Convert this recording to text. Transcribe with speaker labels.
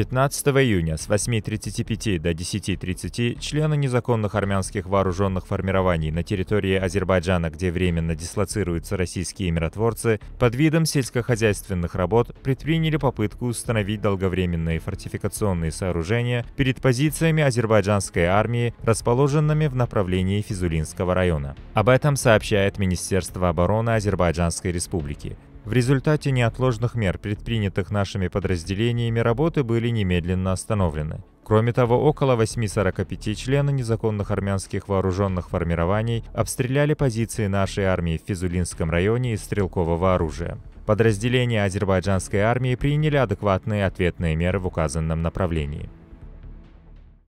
Speaker 1: 15 июня с 8.35 до 10.30 члены незаконных армянских вооруженных формирований на территории Азербайджана, где временно дислоцируются российские миротворцы, под видом сельскохозяйственных работ предприняли попытку установить долговременные фортификационные сооружения перед позициями азербайджанской армии, расположенными в направлении Физулинского района. Об этом сообщает Министерство обороны Азербайджанской Республики. В результате неотложных мер, предпринятых нашими подразделениями, работы были немедленно остановлены. Кроме того, около 845 членов незаконных армянских вооруженных формирований обстреляли позиции нашей армии в Физулинском районе из стрелкового оружия. Подразделения азербайджанской армии приняли адекватные ответные меры в указанном направлении.